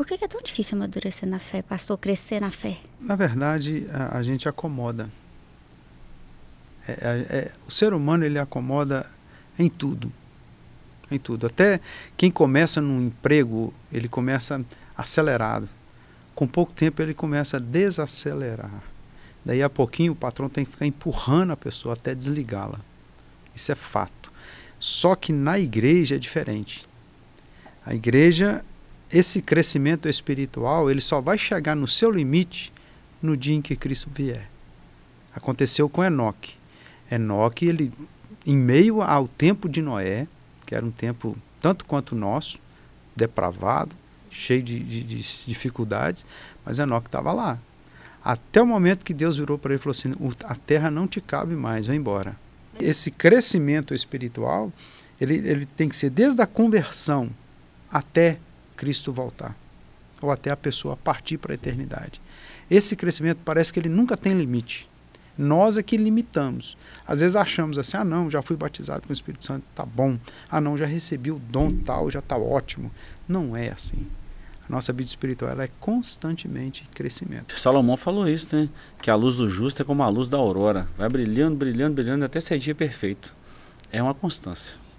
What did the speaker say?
Por que é tão difícil amadurecer na fé, pastor, crescer na fé? Na verdade, a, a gente acomoda. É, é, é, o ser humano ele acomoda em tudo, em tudo. Até quem começa num emprego, ele começa acelerado. Com pouco tempo ele começa a desacelerar. Daí a pouquinho o patrão tem que ficar empurrando a pessoa até desligá-la. Isso é fato. Só que na igreja é diferente. A igreja esse crescimento espiritual ele só vai chegar no seu limite no dia em que Cristo vier. Aconteceu com Enoque. Enoque, ele, em meio ao tempo de Noé, que era um tempo tanto quanto o nosso, depravado, cheio de, de, de dificuldades, mas Enoque estava lá. Até o momento que Deus virou para ele e falou assim: a terra não te cabe mais, vai embora. Esse crescimento espiritual ele, ele tem que ser desde a conversão até Cristo voltar, ou até a pessoa partir para a eternidade. Esse crescimento parece que ele nunca tem limite. Nós é que limitamos. Às vezes achamos assim: ah, não, já fui batizado com o Espírito Santo, tá bom. Ah, não, já recebi o dom tal, já tá ótimo. Não é assim. A nossa vida espiritual ela é constantemente crescimento. Salomão falou isso, né? Que a luz do justo é como a luz da aurora vai brilhando, brilhando, brilhando até ser dia perfeito. É uma constância.